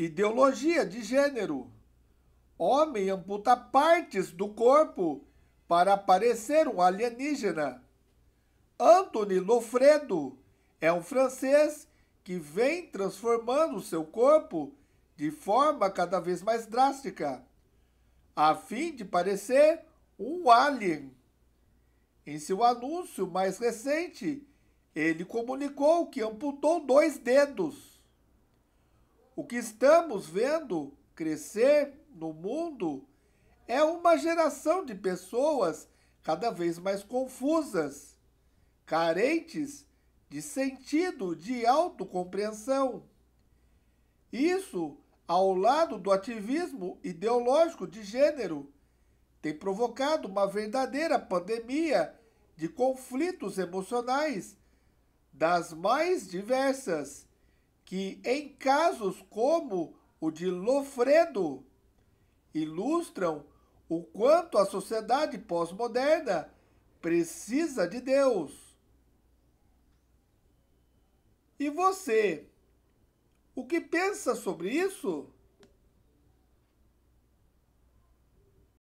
Ideologia de gênero. Homem amputa partes do corpo para parecer um alienígena. Anthony Lofredo é um francês que vem transformando seu corpo de forma cada vez mais drástica, a fim de parecer um alien. Em seu anúncio mais recente, ele comunicou que amputou dois dedos. O que estamos vendo crescer no mundo é uma geração de pessoas cada vez mais confusas, carentes de sentido de autocompreensão. Isso, ao lado do ativismo ideológico de gênero, tem provocado uma verdadeira pandemia de conflitos emocionais das mais diversas que, em casos como o de Lofredo, ilustram o quanto a sociedade pós-moderna precisa de Deus. E você, o que pensa sobre isso?